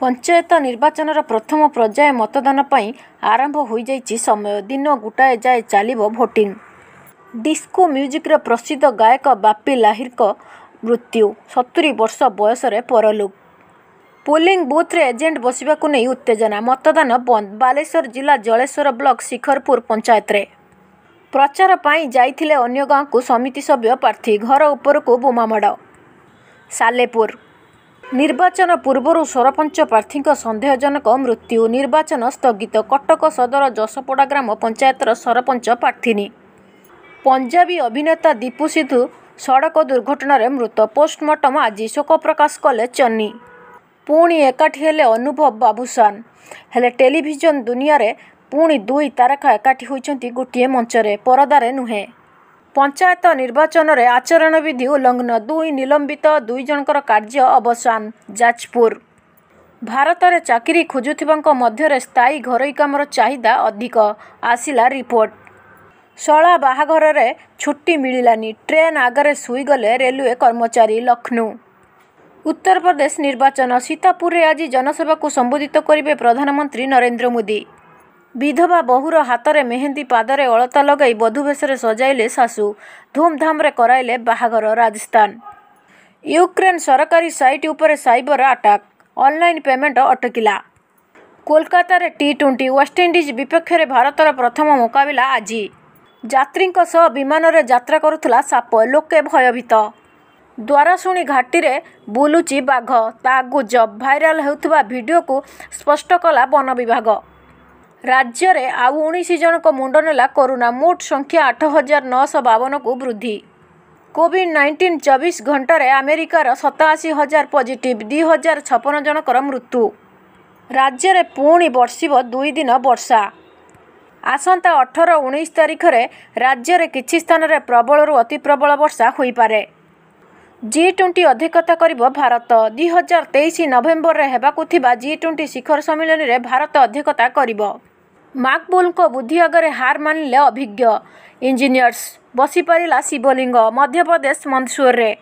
ପଞ୍ଚାୟତ ନିର୍ବାଚନର ପ୍ରଥମ ପର୍ଯ୍ୟାୟ ମତଦାନ ପାଇଁ ଆରମ୍ଭ ହୋଇଯାଇଛି ସମୟ ଦିନ ଗୋଟାଏ ଯାଏ ଚାଲିବ ଭୋଟିଂ ଡିସ୍କୋ ମ୍ୟୁଜିକ୍ର ପ୍ରସିଦ୍ଧ ଗାୟକ ବାପି ଲାହିରଙ୍କ ମୃତ୍ୟୁ ସତୁରି ବର୍ଷ ବୟସରେ ପରଲୁକ୍ ପୋଲିଂ ବୁଥ୍ରେ ଏଜେଣ୍ଟ ବସିବାକୁ ନେଇ ଉତ୍ତେଜନା ମତଦାନ ବନ୍ଦ ବାଲେଶ୍ୱର ଜିଲ୍ଲା ଜଳେଶ୍ୱର ବ୍ଲକ୍ ଶିଖରପୁର ପଞ୍ଚାୟତରେ ପ୍ରଚାର ପାଇଁ ଯାଇଥିଲେ ଅନ୍ୟ ଗାଁକୁ ସମିତି ସଭ୍ୟ ପ୍ରାର୍ଥୀ ଘର ଉପରକୁ ବୋମାମାଡ଼ ସାଲେପୁର ନିର୍ବାଚନ ପୂର୍ବରୁ ସରପଞ୍ଚ ପ୍ରାର୍ଥୀଙ୍କ ସନ୍ଦେହଜନକ ମୃତ୍ୟୁ ନିର୍ବାଚନ ସ୍ଥଗିତ କଟକ ସଦର ଯଶପଡ଼ା ଗ୍ରାମ ପଞ୍ଚାୟତର ସରପଞ୍ଚ ପ୍ରାର୍ଥିନୀ ପଞ୍ଜାବୀ ଅଭିନେତା ଦୀପୁ ସିଦ୍ଧୁ ସଡ଼କ ଦୁର୍ଘଟଣାରେ ମୃତ ପୋଷ୍ଟମର୍ଟମ ଆଜି ଶୋକ ପ୍ରକାଶ କଲେ ଚନ୍ନି ପୁଣି ଏକାଠି ହେଲେ ଅନୁଭବ ବାବୁସାନ ହେଲେ ଟେଲିଭିଜନ ଦୁନିଆରେ ପୁଣି ଦୁଇ ତାରକା ଏକାଠି ହୋଇଛନ୍ତି ଗୋଟିଏ ମଞ୍ଚରେ ପରଦାରେ ନୁହେଁ ପଞ୍ଚାୟତ ନିର୍ବାଚନରେ ଆଚରଣ ବିଧି ଉଲ୍ଲଂଘନ ଦୁଇ ନିଲମ୍ବିତ ଦୁଇ ଜଣଙ୍କର କାର୍ଯ୍ୟ ଅବସାନ ଯାଜପୁର ଭାରତରେ ଚାକିରି ଖୋଜୁଥିବାଙ୍କ ମଧ୍ୟରେ ସ୍ଥାୟୀ ଘରୋଇ କାମର ଚାହିଦା ଅଧିକ ଆସିଲା ରିପୋର୍ଟ ଶଳା ବାହାଘରରେ ଛୁଟି ମିଳିଲାନି ଟ୍ରେନ୍ ଆଗରେ ଶୋଇଗଲେ ରେଲୱେ କର୍ମଚାରୀ ଲକ୍ଷ୍ନୌ ଉତ୍ତରପ୍ରଦେଶ ନିର୍ବାଚନ ସୀତାପୁରରେ ଆଜି ଜନସଭାକୁ ସମ୍ବୋଧିତ କରିବେ ପ୍ରଧାନମନ୍ତ୍ରୀ ନରେନ୍ଦ୍ର ମୋଦି ବିଧବା ବହୁର ହାତରେ ମେହେନ୍ଦି ପାଦରେ ଅଳତା ଲଗାଇ ବଧୁବେଶରେ ସଜାଇଲେ ଶାଶୁ ଧୁମ୍ଧାମ୍ରେ କରାଇଲେ ବାହାଘର ରାଜସ୍ଥାନ ୟୁକ୍ରେନ୍ ସରକାରୀ ସାଇଟ୍ ଉପରେ ସାଇବର ଆଟାକ୍ ଅନ୍ଲାଇନ୍ ପେମେଣ୍ଟ ଅଟକିଲା କୋଲକାତାରେ ଟି ଟ୍ୱେଣ୍ଟି ୱେଷ୍ଟଇଣ୍ଡିଜ୍ ବିପକ୍ଷରେ ଭାରତର ପ୍ରଥମ ମୁକାବିଲା ଆଜି ଯାତ୍ରୀଙ୍କ ସହ ବିମାନରେ ଯାତ୍ରା କରୁଥିଲା ସାପ ଲୋକେ ଭୟଭୀତ ଦ୍ୱାରଶୁଣି ଘାଟିରେ ବୁଲୁଛି ବାଘ ତା ଗୁଜବ ଭାଇରାଲ୍ ହେଉଥିବା ଭିଡ଼ିଓକୁ ସ୍ପଷ୍ଟ କଲା ବନ ବିଭାଗ ରାଜ୍ୟରେ ଆଉ ଉଣେଇଶ ଜଣଙ୍କ ମୁଣ୍ଡ ନେଲା କରୋନା ମୋଟ ସଂଖ୍ୟା ଆଠ ହଜାର ନଅଶହ ବାବନକୁ ବୃଦ୍ଧି କୋଭିଡ୍ ନାଇଣ୍ଟିନ୍ ଚବିଶ ଘଣ୍ଟାରେ ଆମେରିକାର ସତାଅଶୀ ହଜାର ପଜିଟିଭ୍ ଦୁଇ ହଜାର ଛପନ ଜଣଙ୍କର ମୃତ୍ୟୁ ରାଜ୍ୟରେ ପୁଣି ବର୍ଷିବ ଦୁଇ ଦିନ ବର୍ଷା ଆସନ୍ତା ଅଠର ଉଣେଇଶ ତାରିଖରେ ରାଜ୍ୟରେ କିଛି ସ୍ଥାନରେ ପ୍ରବଳରୁ ଅତି ପ୍ରବଳ ବର୍ଷା ହୋଇପାରେ ଜି ଟ୍ୱେଣ୍ଟି ଅଧ୍ୟକ୍ଷତା କରିବ ଭାରତ ଦୁଇ ହଜାର ତେଇଶ ନଭେମ୍ବରରେ ହେବାକୁ ଥିବା ଜି ଟ୍ୱେଣ୍ଟି ଶିଖର ସମ୍ମିଳନୀରେ ଭାରତ ଅଧ୍ୟକ୍ଷତା କରିବ माकबुलको बुद्धि आगर हार मनले अभिज्ञ इन्जिनयर्स बसिपारा शिवलिङ मध्यप्रदेश मन्दसुरे